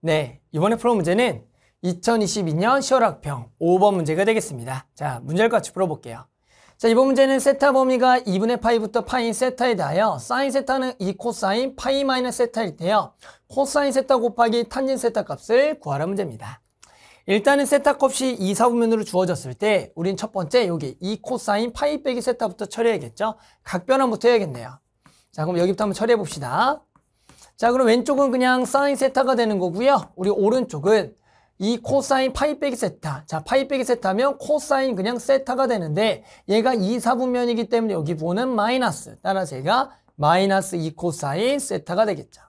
네, 이번에 풀어 문제는 2022년 시월 학평 5번 문제가 되겠습니다. 자, 문제를 같이 풀어볼게요. 자, 이번 문제는 세타 범위가 2분의 파이부터 파인 세타에 대하여 사인 세타는 이 코사인 파이 마이너 세타일 때요. 코사인 세타 곱하기 탄진 세타 값을 구하라 문제입니다. 일단은 세타 값이 2, 4분면으로 주어졌을 때 우린 첫 번째 여기 2 코사인 파이 빼기 세타부터 처리해야겠죠? 각변함부터 해야겠네요. 자, 그럼 여기부터 한번 처리해 봅시다. 자 그럼 왼쪽은 그냥 사인 세타가 되는 거고요. 우리 오른쪽은 이 코사인 파이 빼기 세타 자 파이 빼기 세타면 코사인 그냥 세타가 되는데 얘가 2사분면이기 때문에 여기 부호는 마이너스 따라서 얘가 마이너스 2 코사인 세타가 되겠죠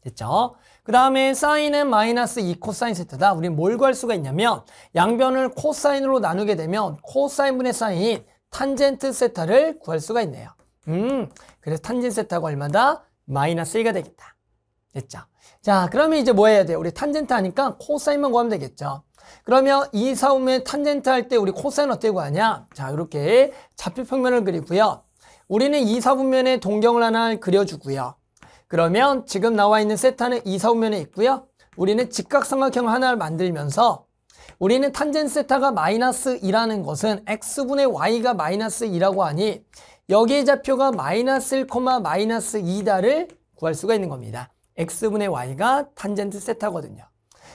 됐죠? 그 다음에 사인은 마이너스 2 코사인 세타다 우리 뭘 구할 수가 있냐면 양변을 코사인으로 나누게 되면 코사인분의 사인 탄젠트 세타를 구할 수가 있네요 음 그래서 탄젠 트 세타가 얼마다? 마이너스 1가 되겠다. 됐죠? 자, 그러면 이제 뭐 해야 돼요? 우리 탄젠트 하니까 코사인만 구하면 되겠죠. 그러면 이사우면 탄젠트 할 때 우리 코사인 어떻게 구하냐? 자, 이렇게 좌표평면을 그리고요. 우리는 이 사분면에 동경을 하나 그려주고요. 그러면 지금 나와 있는 세타는 이 사분면에 있고요. 우리는 직각삼각형 하나를 만들면서 우리는 탄젠 세타가 마이너스 2라는 것은 x분의 y가 마이너스 2라고 하니 여기에 좌표가 마이너스 1, 마이너스 마 2다를 구할 수가 있는 겁니다. x분의 y가 탄젠트 세타거든요.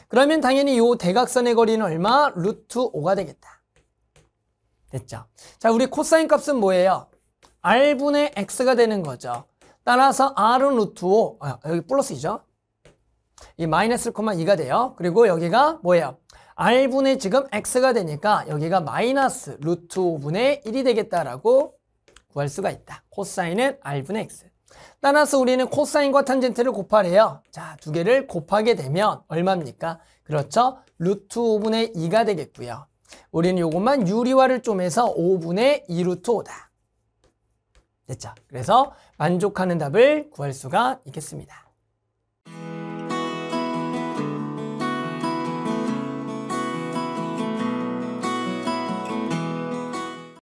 그러면 당연히 이 대각선의 거리는 얼마? 루트 5가 되겠다. 됐죠? 자, 우리 코사인 값은 뭐예요? r분의 x가 되는 거죠. 따라서 r은 루트 5, 아, 여기 플러스이죠. 이 마이너스 1,2가 돼요. 그리고 여기가 뭐예요? r분의 지금 x가 되니까 여기가 마이너스 루트 5분의 1이 되겠다라고 구할 수가 있다. 코사인은 R분의 X. 따라서 우리는 코사인과 탄젠트를 곱하래요. 자, 두 개를 곱하게 되면 얼마입니까? 그렇죠. 루트 5분의 2가 되겠고요. 우리는 이것만 유리화를 좀 해서 5분의 2루트 5다. 됐죠? 그래서 만족하는 답을 구할 수가 있겠습니다.